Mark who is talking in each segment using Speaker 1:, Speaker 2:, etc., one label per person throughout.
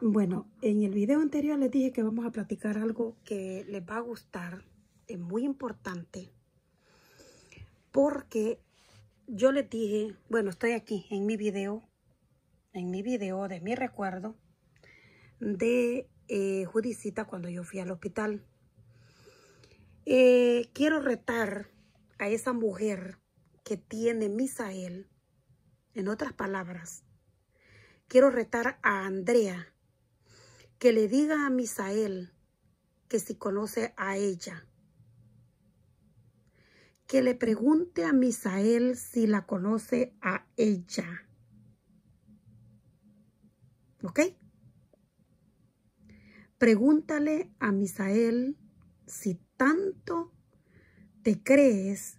Speaker 1: Bueno, en el video anterior les dije que vamos a platicar algo que les va a gustar, es muy importante, porque yo les dije, bueno, estoy aquí en mi video, en mi video de mi recuerdo de eh, Judicita cuando yo fui al hospital. Eh, quiero retar a esa mujer que tiene Misael, en otras palabras, quiero retar a Andrea que le diga a Misael que si conoce a ella. Que le pregunte a Misael si la conoce a ella. ¿Ok? Pregúntale a Misael si tanto te crees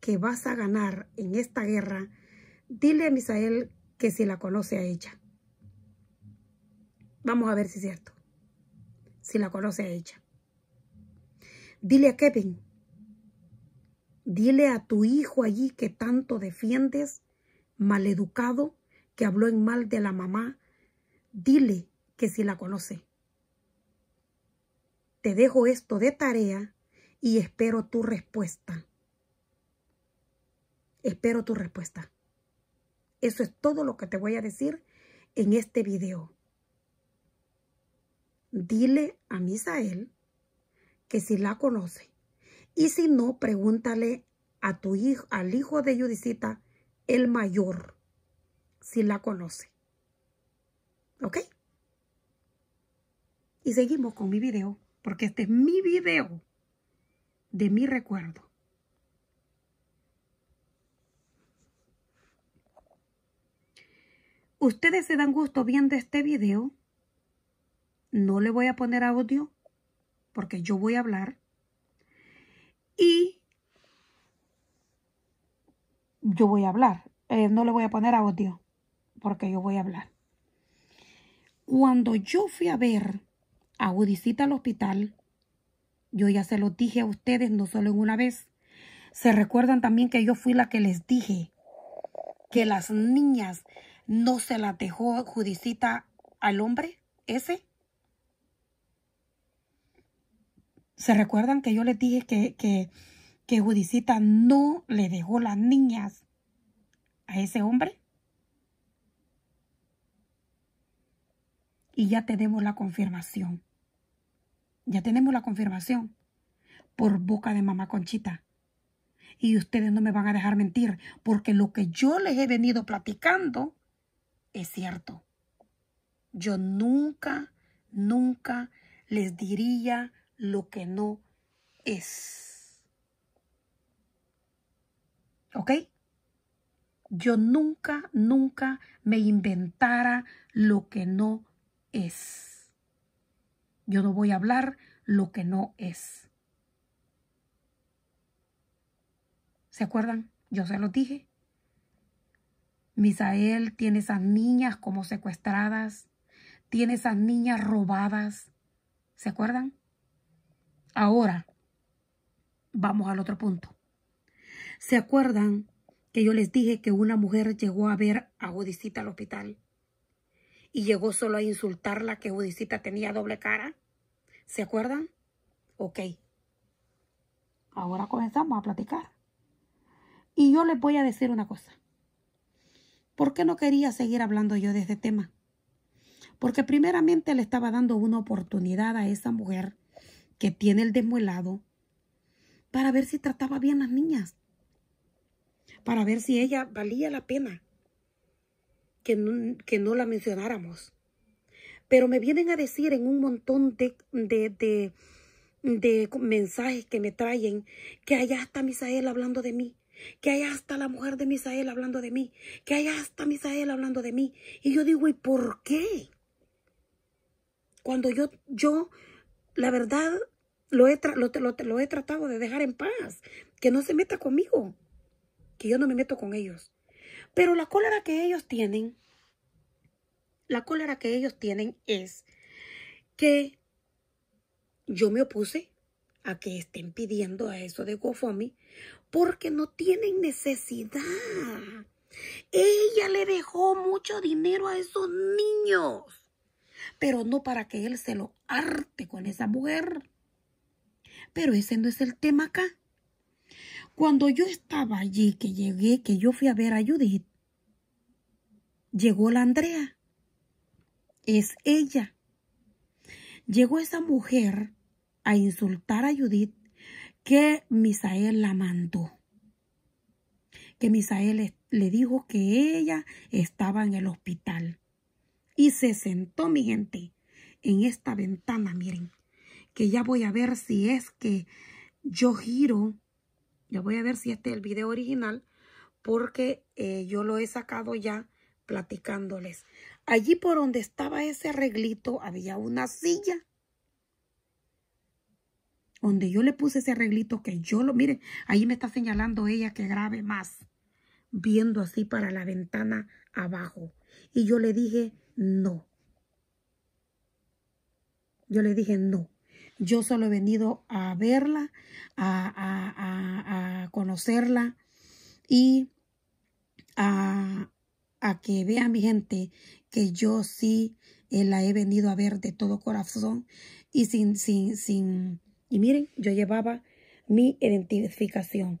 Speaker 1: que vas a ganar en esta guerra. Dile a Misael que si la conoce a ella. Vamos a ver si es cierto. Si la conoce ella. Dile a Kevin. Dile a tu hijo allí que tanto defiendes, maleducado, que habló en mal de la mamá. Dile que si la conoce. Te dejo esto de tarea y espero tu respuesta. Espero tu respuesta. Eso es todo lo que te voy a decir en este video dile a Misael que si la conoce. Y si no, pregúntale a tu hijo, al hijo de Judicita, el mayor, si la conoce. ¿Ok? Y seguimos con mi video, porque este es mi video de mi recuerdo. Ustedes se dan gusto viendo este video no le voy a poner audio porque yo voy a hablar. Y yo voy a hablar. Eh, no le voy a poner audio porque yo voy a hablar. Cuando yo fui a ver a Judicita al hospital, yo ya se lo dije a ustedes, no solo en una vez. Se recuerdan también que yo fui la que les dije que las niñas no se las dejó Judicita al hombre ese. ¿Se recuerdan que yo les dije que, que, Judicita no le dejó las niñas a ese hombre? Y ya tenemos la confirmación. Ya tenemos la confirmación por boca de mamá Conchita. Y ustedes no me van a dejar mentir, porque lo que yo les he venido platicando es cierto. Yo nunca, nunca les diría lo que no es. ¿Ok? Yo nunca, nunca me inventara lo que no es. Yo no voy a hablar lo que no es. ¿Se acuerdan? Yo se lo dije. Misael tiene esas niñas como secuestradas, tiene esas niñas robadas. ¿Se acuerdan? Ahora, vamos al otro punto. ¿Se acuerdan que yo les dije que una mujer llegó a ver a Judicita al hospital? Y llegó solo a insultarla que Judicita tenía doble cara. ¿Se acuerdan? Ok. Ahora comenzamos a platicar. Y yo les voy a decir una cosa. ¿Por qué no quería seguir hablando yo de este tema? Porque primeramente le estaba dando una oportunidad a esa mujer que tiene el desmuelado para ver si trataba bien a las niñas, para ver si ella valía la pena que no, la mencionáramos. Pero me vienen a decir en un montón de, de, de, mensajes que me traen que allá está Misael hablando de mí que allá está la mujer de Misael hablando de mí, que allá está Misael hablando de mí. Y yo digo, ¿y por qué? Cuando yo, yo, la verdad, lo he, lo, he tratado de dejar en paz, que no se meta conmigo, que yo no me meto con ellos. Pero la cólera que ellos tienen, la cólera que ellos tienen es que yo me opuse a que estén pidiendo a eso de Gofomi. porque no tienen necesidad. Ella le dejó mucho dinero a esos niños, pero no para que él se lo arte con esa mujer. Pero ese no es el tema acá. Cuando yo estaba allí, que llegué, que yo fui a ver a Judith, llegó la Andrea. Es ella. Llegó esa mujer a insultar a Judith que Misael la mandó. Que Misael le dijo que ella estaba en el hospital. Y se sentó, mi gente, en esta ventana, miren que ya voy a ver si es que yo giro. Ya voy a ver si este es el video original porque eh, yo lo he sacado ya platicándoles. Allí por donde estaba ese arreglito había una silla. Donde yo le puse ese arreglito que yo lo, miren, ahí me está señalando ella que grabe más, viendo así para la ventana abajo. Y yo le dije, no. Yo le dije, no. Yo solo he venido a verla, a, a, a, conocerla y a, que vea mi gente que yo sí eh, la he venido a ver de todo corazón y sin, sin, sin. Y miren, yo llevaba mi identificación.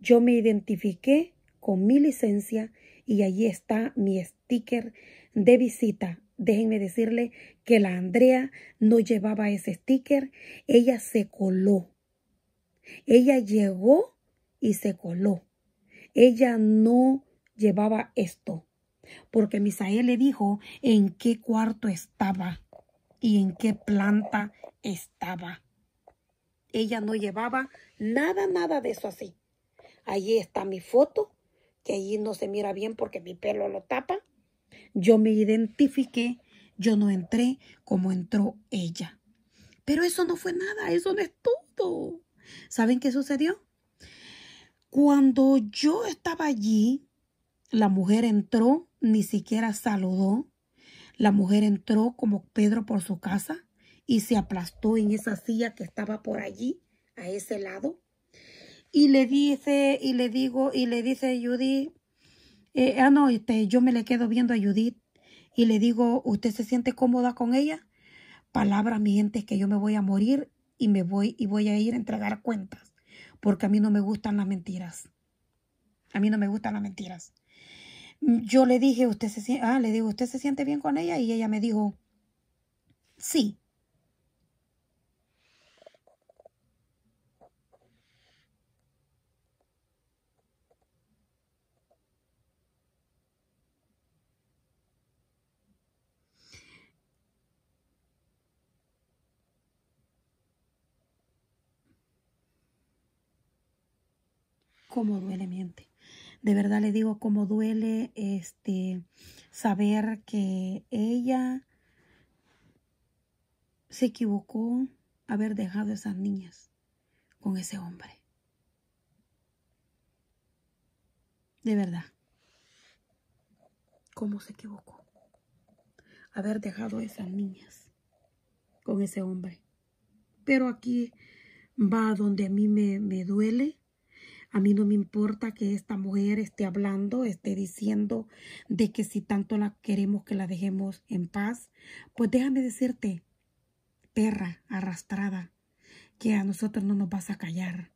Speaker 1: Yo me identifiqué con mi licencia y allí está mi sticker de visita Déjenme decirle que la Andrea no llevaba ese sticker, ella se coló. Ella llegó y se coló. Ella no llevaba esto, porque Misael le dijo en qué cuarto estaba y en qué planta estaba. Ella no llevaba nada, nada de eso así. Allí está mi foto, que allí no se mira bien porque mi pelo lo tapa. Yo me identifiqué, yo no entré como entró ella. Pero eso no fue nada, eso no es todo. ¿Saben qué sucedió? Cuando yo estaba allí, la mujer entró, ni siquiera saludó. La mujer entró como Pedro por su casa y se aplastó en esa silla que estaba por allí, a ese lado. Y le dice, y le digo, y le dice Judy, eh, ah, no, este, yo me le quedo viendo a Judith y le digo, ¿usted se siente cómoda con ella? Palabra, mi gente, es que yo me voy a morir y me voy y voy a ir a entregar cuentas, porque a mí no me gustan las mentiras. A mí no me gustan las mentiras. Yo le dije, usted se siente, ah, le digo, ¿usted se siente bien con ella? Y ella me dijo, sí. cómo duele miente. De verdad le digo cómo duele este saber que ella se equivocó haber dejado a esas niñas con ese hombre. De verdad. ¿Cómo se equivocó? Haber dejado a esas niñas con ese hombre. Pero aquí va donde a mí me duele a mí no me importa que esta mujer esté hablando, esté diciendo de que si tanto la queremos que la dejemos en paz. Pues déjame decirte, perra arrastrada, que a nosotros no nos vas a callar.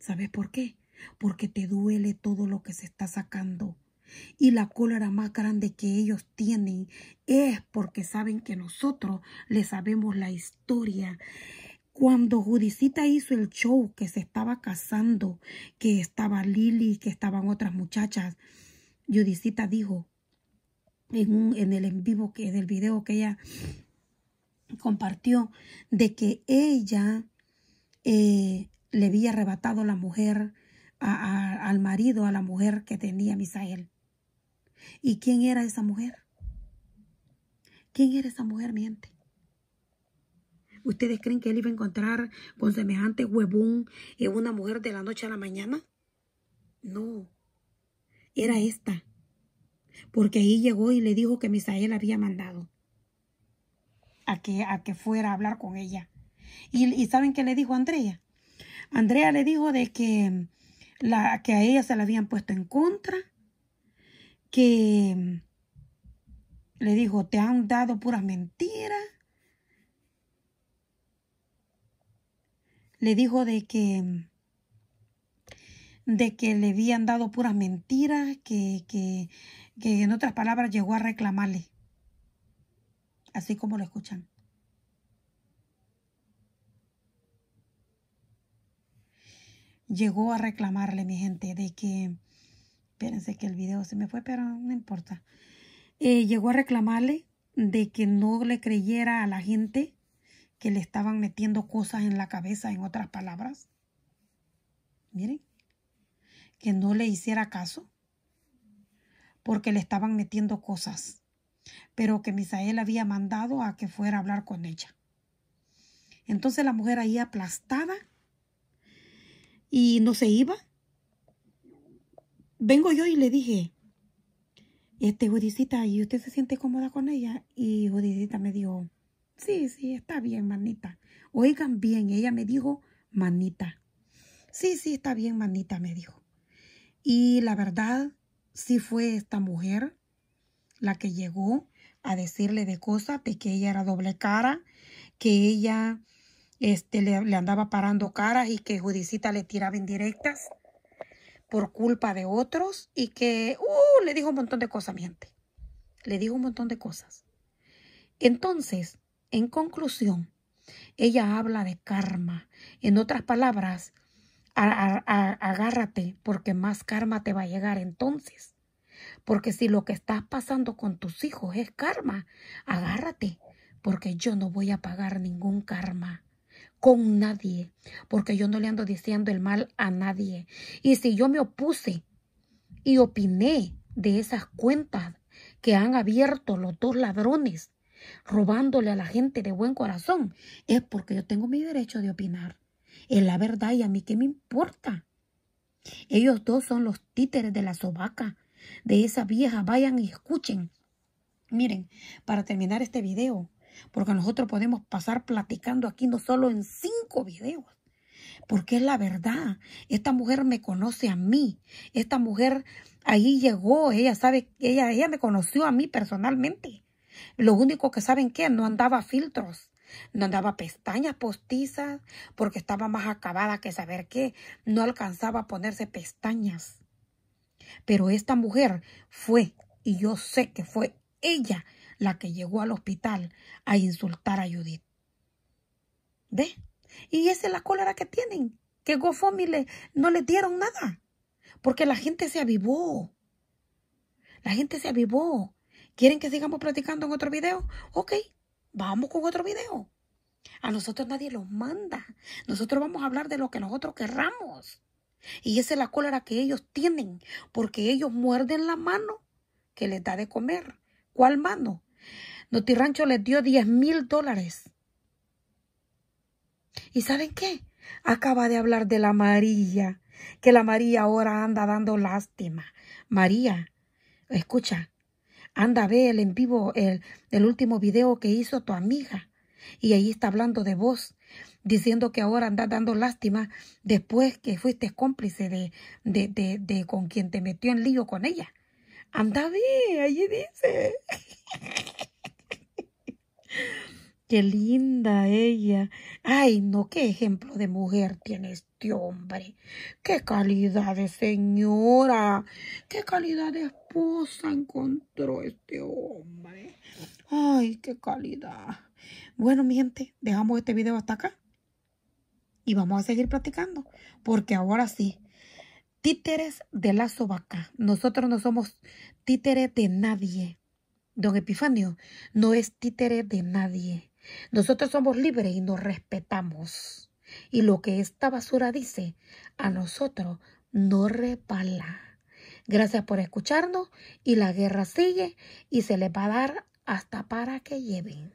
Speaker 1: ¿Sabes por qué? Porque te duele todo lo que se está sacando. Y la cólera más grande que ellos tienen es porque saben que nosotros les sabemos la historia cuando Judicita hizo el show que se estaba casando, que estaba Lili, que estaban otras muchachas, Judicita dijo en, el en vivo, que, video que ella compartió, de que ella eh, le había arrebatado la mujer al marido, a la mujer que tenía Misael. ¿Y quién era esa mujer? ¿Quién era esa mujer, miente? ¿Ustedes creen que él iba a encontrar con semejante huevón eh, una mujer de la noche a la mañana? No, era esta. Porque ahí llegó y le dijo que Misael había mandado a que, a que fuera a hablar con ella. Y, ¿saben qué le dijo Andrea? Andrea le dijo de que, la, que a ella se la habían puesto en contra, que le dijo, te han dado puras mentiras le dijo de que de que le habían dado puras mentiras, que, que, que en otras palabras llegó a reclamarle. Así como lo escuchan. Llegó a reclamarle, mi gente, de que, espérense que el video se me fue, pero no importa. Eh, llegó a reclamarle de que no le creyera a la gente que le estaban metiendo cosas en la cabeza, en otras palabras. Miren, que no le hiciera caso, porque le estaban metiendo cosas, pero que Misael había mandado a que fuera a hablar con ella. Entonces la mujer ahí aplastada y no se iba. Vengo yo y le dije, este Judicita, ¿y usted se siente cómoda con ella? Y Judicita me dijo, Sí, sí, está bien, manita. Oigan bien, ella me dijo, manita. Sí, sí, está bien, manita, me dijo. Y la verdad, sí fue esta mujer la que llegó a decirle de cosas, de que ella era doble cara, que ella este, le, andaba parando caras y que Judicita le tiraba indirectas por culpa de otros y que uh, le dijo un montón de cosas miente. Le dijo un montón de cosas. Entonces, en conclusión, ella habla de karma. En otras palabras, agárrate porque más karma te va a llegar entonces. Porque si lo que estás pasando con tus hijos es karma, agárrate porque yo no voy a pagar ningún karma con nadie, porque yo no le ando diciendo el mal a nadie. Y si yo me opuse y opiné de esas cuentas que han abierto los dos ladrones, robándole a la gente de buen corazón, es porque yo tengo mi derecho de opinar. Es la verdad y a mí qué me importa. Ellos dos son los títeres de la sobaca, de esa vieja. Vayan y escuchen. Miren, para terminar este video, porque nosotros podemos pasar platicando aquí no solo en cinco videos, porque es la verdad. Esta mujer me conoce a mí. Esta mujer ahí llegó, ella sabe, ella, ella me conoció a mí personalmente. Lo único que saben que no andaba filtros, no andaba pestañas postizas porque estaba más acabada que saber qué, no alcanzaba a ponerse pestañas. Pero esta mujer fue, y yo sé que fue ella la que llegó al hospital a insultar a Judith. ¿Ve? Y esa es la cólera que tienen, que GoFomi no le dieron nada, porque la gente se avivó. La gente se avivó. ¿Quieren que sigamos platicando en otro video? Ok, vamos con otro video. A nosotros nadie los manda. Nosotros vamos a hablar de lo que nosotros querramos. Y esa es la cólera que ellos tienen, porque ellos muerden la mano que les da de comer. ¿Cuál mano? Notirancho les dio 10 mil dólares. ¿Y saben qué? Acaba de hablar de la María, que la María ahora anda dando lástima. María, escucha, Anda, ve el en vivo, el, el último video que hizo tu amiga. Y ahí está hablando de vos, diciendo que ahora andas dando lástima después que fuiste cómplice de, de, de, de con quien te metió en lío con ella. Anda, ve, allí dice. qué linda ella. Ay, no, qué ejemplo de mujer tiene este hombre. Qué calidad de señora. Qué calidad de esposa encontró este hombre. Ay, qué calidad. Bueno, mi gente, dejamos este video hasta acá. Y vamos a seguir platicando. Porque ahora sí, títeres de la sobaca. Nosotros no somos títeres de nadie. Don Epifanio no es títere de nadie. Nosotros somos libres y nos respetamos. Y lo que esta basura dice, a nosotros no repala. Gracias por escucharnos y la guerra sigue y se le va a dar hasta para que lleven.